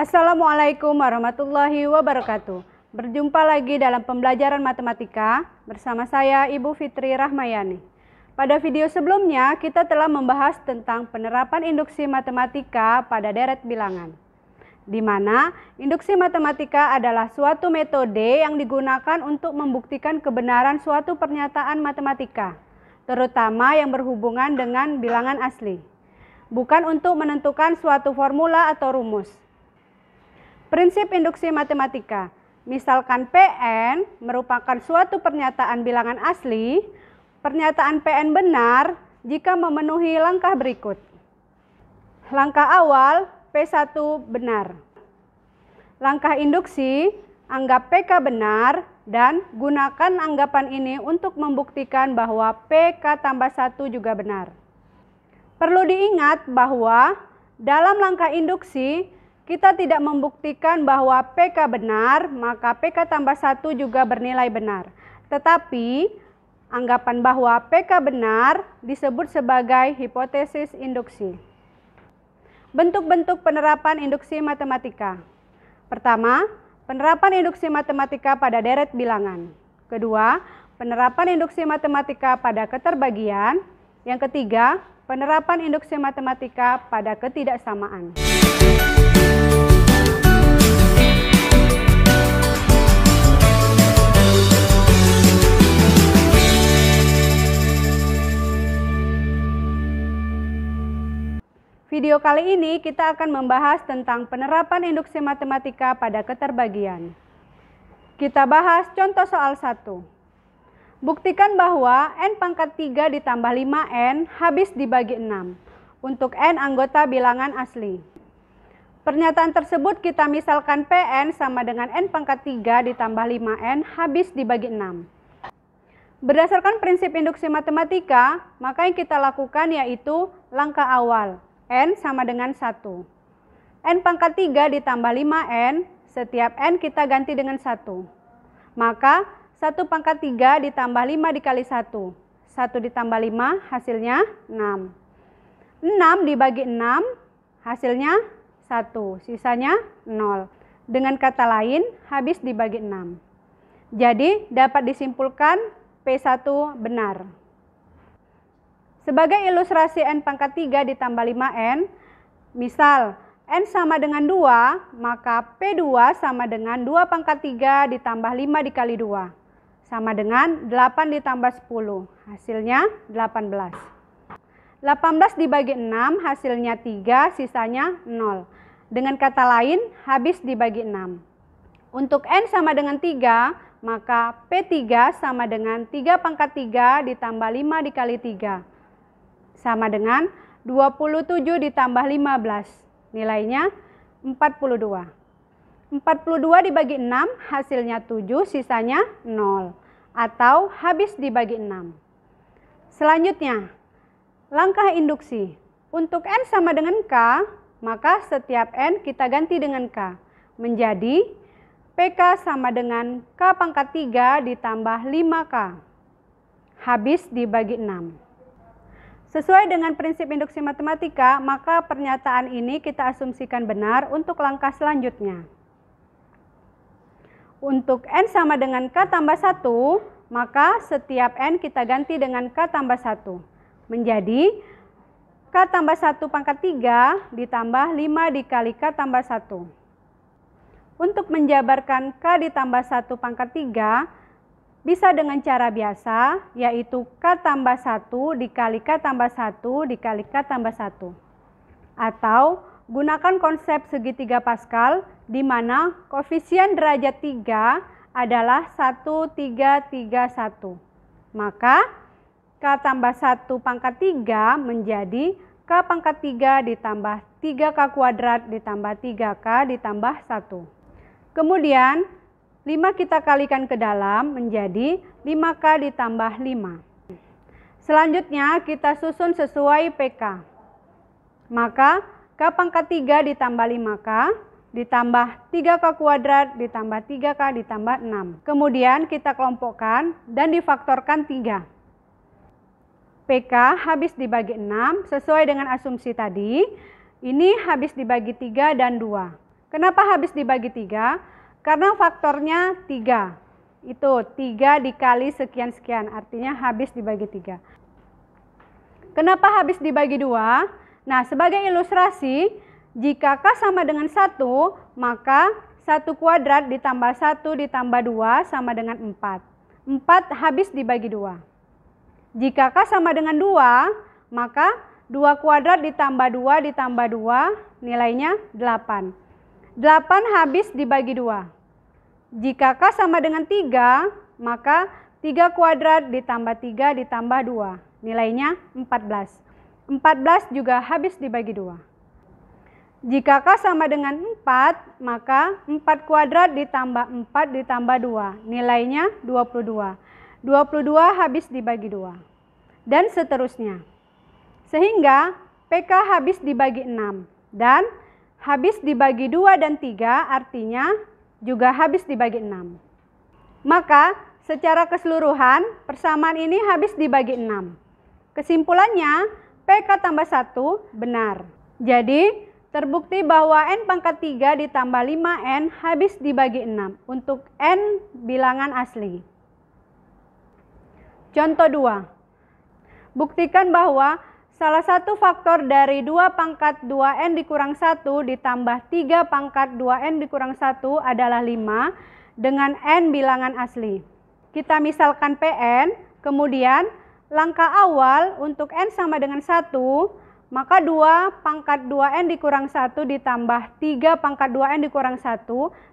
Assalamualaikum warahmatullahi wabarakatuh. Berjumpa lagi dalam pembelajaran matematika bersama saya Ibu Fitri Rahmayani. Pada video sebelumnya kita telah membahas tentang penerapan induksi matematika pada deret bilangan. Di mana induksi matematika adalah suatu metode yang digunakan untuk membuktikan kebenaran suatu pernyataan matematika, terutama yang berhubungan dengan bilangan asli. Bukan untuk menentukan suatu formula atau rumus, Prinsip induksi matematika. Misalkan PN merupakan suatu pernyataan bilangan asli, pernyataan PN benar jika memenuhi langkah berikut. Langkah awal P1 benar. Langkah induksi anggap PK benar dan gunakan anggapan ini untuk membuktikan bahwa PK tambah 1 juga benar. Perlu diingat bahwa dalam langkah induksi kita tidak membuktikan bahwa PK benar, maka PK tambah 1 juga bernilai benar. Tetapi, anggapan bahwa PK benar disebut sebagai hipotesis induksi. Bentuk-bentuk penerapan induksi matematika. Pertama, penerapan induksi matematika pada deret bilangan. Kedua, penerapan induksi matematika pada keterbagian. Yang ketiga, penerapan induksi matematika pada ketidaksamaan. Video kali ini kita akan membahas tentang penerapan induksi matematika pada keterbagian. Kita bahas contoh soal 1. Buktikan bahwa N pangkat 3 ditambah 5N habis dibagi 6 untuk N anggota bilangan asli. Pernyataan tersebut kita misalkan PN sama dengan N pangkat 3 ditambah 5N habis dibagi 6. Berdasarkan prinsip induksi matematika, maka yang kita lakukan yaitu langkah awal, N sama dengan 1. N pangkat 3 ditambah 5N, setiap N kita ganti dengan 1. Maka 1 pangkat 3 ditambah 5 dikali 1. 1 ditambah 5 hasilnya 6. 6 dibagi 6 hasilnya 1, sisanya 0. Dengan kata lain, habis dibagi 6. Jadi, dapat disimpulkan P1 benar. Sebagai ilustrasi N pangkat 3 ditambah 5N, misal N sama dengan 2, maka P2 sama dengan 2 pangkat 3 ditambah 5 dikali 2. Sama dengan 8 ditambah 10, hasilnya 18. 18 dibagi 6 hasilnya 3 sisanya 0. Dengan kata lain, habis dibagi 6. Untuk N sama dengan 3, maka P3 sama dengan 3 pangkat 3 ditambah 5 dikali 3. Sama dengan 27 ditambah 15. Nilainya 42. 42 dibagi 6 hasilnya 7 sisanya 0 atau habis dibagi 6. Selanjutnya, langkah induksi. Untuk N sama dengan K, maka setiap N kita ganti dengan K menjadi PK sama dengan K pangkat 3 ditambah 5K. Habis dibagi 6. Sesuai dengan prinsip induksi matematika, maka pernyataan ini kita asumsikan benar untuk langkah selanjutnya. Untuk N sama dengan K tambah 1, maka setiap N kita ganti dengan K tambah 1 menjadi K tambah 1 pangkat 3 ditambah 5 dikali K tambah 1. Untuk menjabarkan K ditambah 1 pangkat 3 bisa dengan cara biasa yaitu K tambah 1 dikali K tambah 1 dikali K tambah 1. Atau gunakan konsep segitiga Pascal di mana koefisien derajat 3 adalah 1, 3, 3, 1. Maka K tambah 1 pangkat 3 menjadi K pangkat 3 ditambah 3K kuadrat ditambah 3K ditambah 1. Kemudian 5 kita kalikan ke dalam menjadi 5K ditambah 5. Selanjutnya kita susun sesuai PK. Maka K pangkat 3 ditambah 5K ditambah 3K kuadrat ditambah 3K ditambah 6. Kemudian kita kelompokkan dan difaktorkan 3. PK habis dibagi 6 sesuai dengan asumsi tadi. Ini habis dibagi 3 dan 2. Kenapa habis dibagi 3? Karena faktornya 3. Itu 3 dikali sekian-sekian artinya habis dibagi 3. Kenapa habis dibagi 2? Nah sebagai ilustrasi jika K sama dengan 1 maka 1 kuadrat ditambah 1 ditambah 2 sama dengan 4. 4 habis dibagi 2. Jika K sama dengan 2, maka 2 kuadrat ditambah 2 ditambah 2 nilainya 8. 8 habis dibagi 2. Jika K sama dengan 3, maka 3 kuadrat ditambah 3 ditambah 2 nilainya 14. 14 juga habis dibagi 2. Jika K sama dengan 4, maka 4 kuadrat ditambah 4 ditambah 2, nilainya 22. 22 habis dibagi 2. Dan seterusnya. Sehingga PK habis dibagi 6 dan habis dibagi 2 dan 3 artinya juga habis dibagi 6. Maka secara keseluruhan persamaan ini habis dibagi 6. Kesimpulannya PK tambah 1 benar. Jadi terbukti bahwa N pangkat 3 ditambah 5N habis dibagi 6 untuk N bilangan asli. Contoh 2. Buktikan bahwa salah satu faktor dari 2 pangkat 2n dikurang 1 ditambah 3 pangkat 2n dikurang 1 adalah 5 dengan n bilangan asli. Kita misalkan Pn, kemudian langkah awal untuk n sama dengan 1, maka 2 pangkat 2n dikurang 1 ditambah 3 pangkat 2n dikurang 1,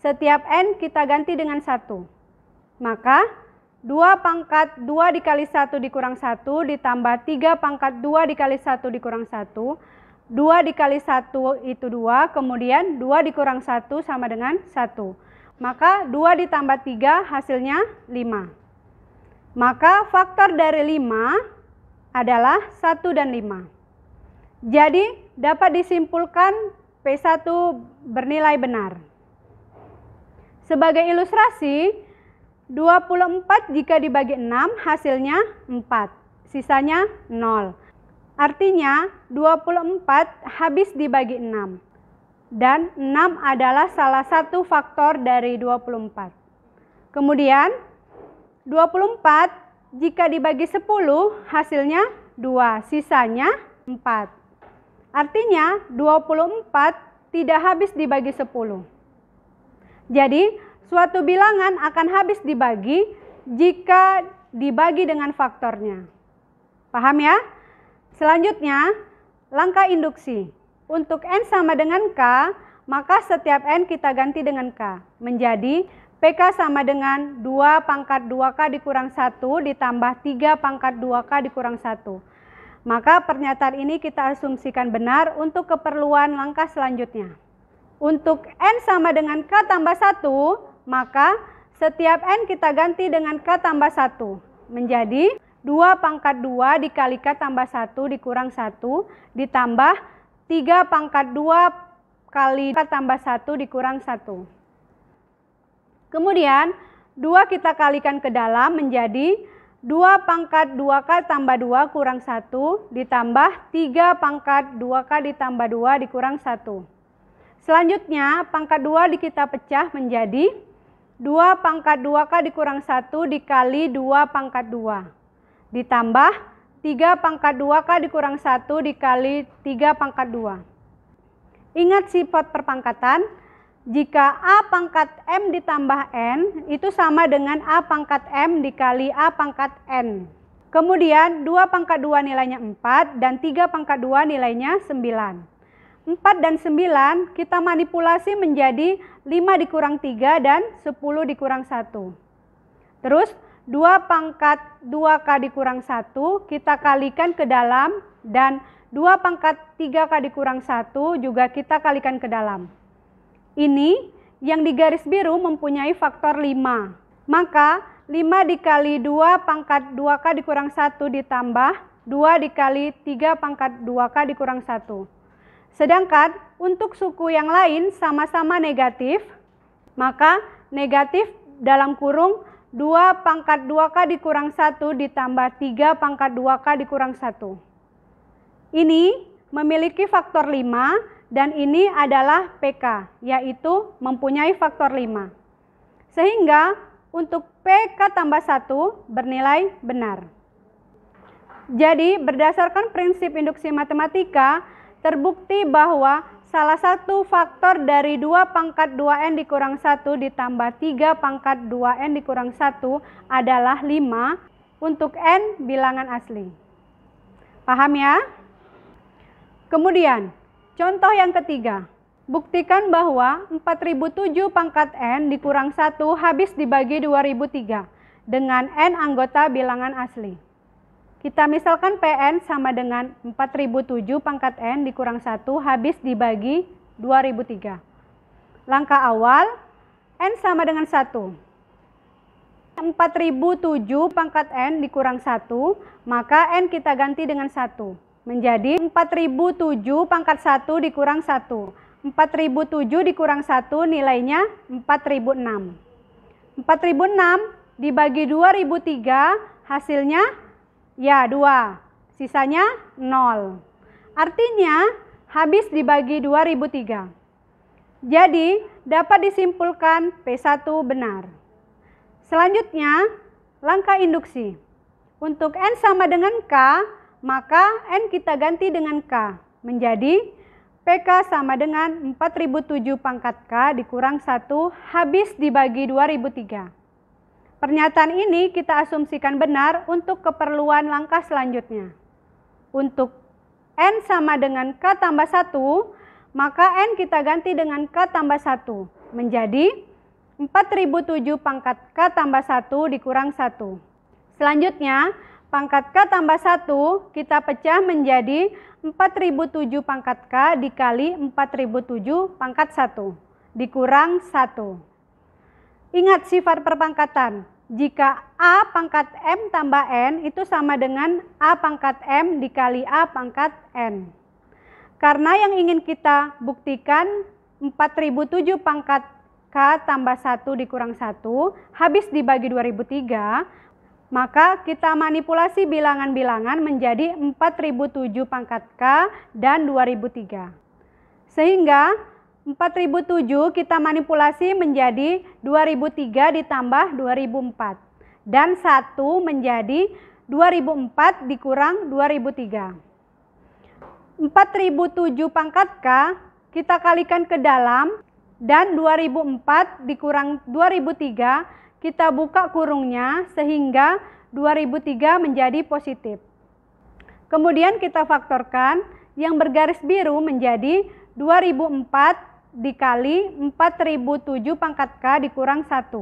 setiap n kita ganti dengan 1. Maka 2 pangkat 2 dikali 1 dikurang 1 ditambah 3 pangkat 2 dikali 1 dikurang 1. 2 dikali 1 itu 2, kemudian 2 dikurang 1 sama dengan 1. Maka 2 ditambah 3 hasilnya 5. Maka faktor dari 5 adalah 1 dan 5. Jadi dapat disimpulkan P1 bernilai benar. Sebagai ilustrasi, 24 jika dibagi 6 hasilnya 4, sisanya 0. Artinya 24 habis dibagi 6 dan 6 adalah salah satu faktor dari 24. Kemudian 24 jika dibagi 10 hasilnya 2, sisanya 4. Artinya 24 tidak habis dibagi 10. Jadi Suatu bilangan akan habis dibagi jika dibagi dengan faktornya. Paham ya? Selanjutnya, langkah induksi. Untuk N sama dengan K, maka setiap N kita ganti dengan K. Menjadi PK sama dengan 2 pangkat 2K dikurang 1 ditambah 3 pangkat 2K dikurang 1. Maka pernyataan ini kita asumsikan benar untuk keperluan langkah selanjutnya. Untuk N sama dengan K tambah 1, maka setiap N kita ganti dengan K tambah 1 menjadi 2 pangkat 2 dikali K tambah 1 dikurang 1 ditambah 3 pangkat 2 kali K tambah 1 dikurang 1. Kemudian 2 kita kalikan ke dalam menjadi 2 pangkat 2K tambah 2 kurang 1 ditambah 3 pangkat 2K ditambah 2 dikurang 1. Selanjutnya pangkat 2 kita pecah menjadi 2 pangkat 2K dikurang 1 dikali 2 pangkat 2. Ditambah 3 pangkat 2K dikurang 1 dikali 3 pangkat 2. Ingat sifat perpangkatan. Jika A pangkat M ditambah N, itu sama dengan A pangkat M dikali A pangkat N. Kemudian 2 pangkat 2 nilainya 4 dan 3 pangkat 2 nilainya 9. 4 dan 9 kita manipulasi menjadi 5 dikurang 3 dan 10 dikurang 1. Terus 2 pangkat 2K dikurang 1 kita kalikan ke dalam dan 2 pangkat 3K dikurang 1 juga kita kalikan ke dalam. Ini yang di garis biru mempunyai faktor 5. Maka 5 dikali 2 pangkat 2K dikurang 1 ditambah 2 dikali 3 pangkat 2K dikurang 1. Sedangkan untuk suku yang lain sama-sama negatif, maka negatif dalam kurung 2 pangkat 2K dikurang 1 ditambah 3 pangkat 2K dikurang 1. Ini memiliki faktor 5 dan ini adalah PK, yaitu mempunyai faktor 5. Sehingga untuk PK tambah 1 bernilai benar. Jadi berdasarkan prinsip induksi matematika, terbukti bahwa salah satu faktor dari 2 pangkat 2n dikurang 1 ditambah 3 pangkat 2n dikurang 1 adalah 5 untuk n bilangan asli. Paham ya? Kemudian, contoh yang ketiga. Buktikan bahwa 4007 pangkat n dikurang 1 habis dibagi 2003 dengan n anggota bilangan asli. Kita misalkan PN sama dengan 4007 pangkat N dikurang 1 habis dibagi 2003. Langkah awal, N sama dengan 1. 4007 pangkat N dikurang 1, maka N kita ganti dengan 1. Menjadi 4007 pangkat 1 dikurang 1. 4007 dikurang 1 nilainya 4006. 4006 dibagi 2003 hasilnya Ya, 2. Sisanya 0. Artinya, habis dibagi 2003. Jadi, dapat disimpulkan P1 benar. Selanjutnya, langkah induksi. Untuk N sama dengan K, maka N kita ganti dengan K menjadi PK sama dengan 4007 pangkat K dikurang 1 habis dibagi 2003. Pernyataan ini kita asumsikan benar untuk keperluan langkah selanjutnya. Untuk N sama dengan K tambah 1, maka N kita ganti dengan K tambah 1 menjadi 4007 pangkat K tambah 1 dikurang 1. Selanjutnya, pangkat K tambah 1 kita pecah menjadi 4007 pangkat K dikali 4007 pangkat 1 dikurang 1. Ingat sifat perpangkatan. Jika A pangkat M tambah N itu sama dengan A pangkat M dikali A pangkat N. Karena yang ingin kita buktikan 4007 pangkat K tambah 1 dikurang 1 habis dibagi 2003 maka kita manipulasi bilangan-bilangan menjadi 4007 pangkat K dan 2003. Sehingga 4007 kita manipulasi menjadi 2003 ditambah 2004 dan 1 menjadi 2004 dikurang 2003. 4007 pangkat K kita kalikan ke dalam dan 2004 dikurang 2003 kita buka kurungnya sehingga 2003 menjadi positif. Kemudian kita faktorkan yang bergaris biru menjadi 2004 dikali 4007 pangkat K dikurang 1.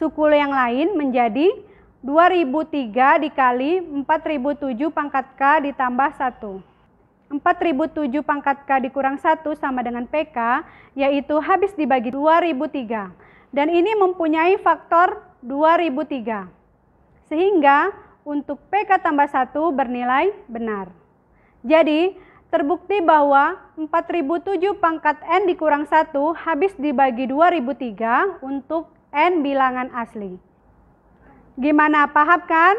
Suku yang lain menjadi 2003 dikali 4007 pangkat K ditambah 1. 4007 pangkat K dikurang 1 sama dengan PK, yaitu habis dibagi 2003. Dan ini mempunyai faktor 2003. Sehingga untuk PK tambah 1 bernilai benar. Jadi, terbukti bahwa 4007 pangkat N dikurang 1 habis dibagi 2003 untuk N bilangan asli. Gimana paham kan?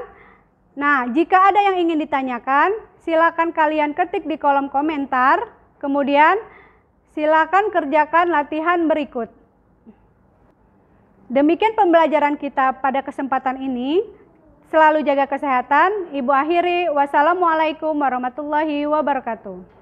Nah, jika ada yang ingin ditanyakan, silakan kalian ketik di kolom komentar. Kemudian, silakan kerjakan latihan berikut. Demikian pembelajaran kita pada kesempatan ini. Selalu jaga kesehatan. Ibu akhiri, wassalamualaikum warahmatullahi wabarakatuh.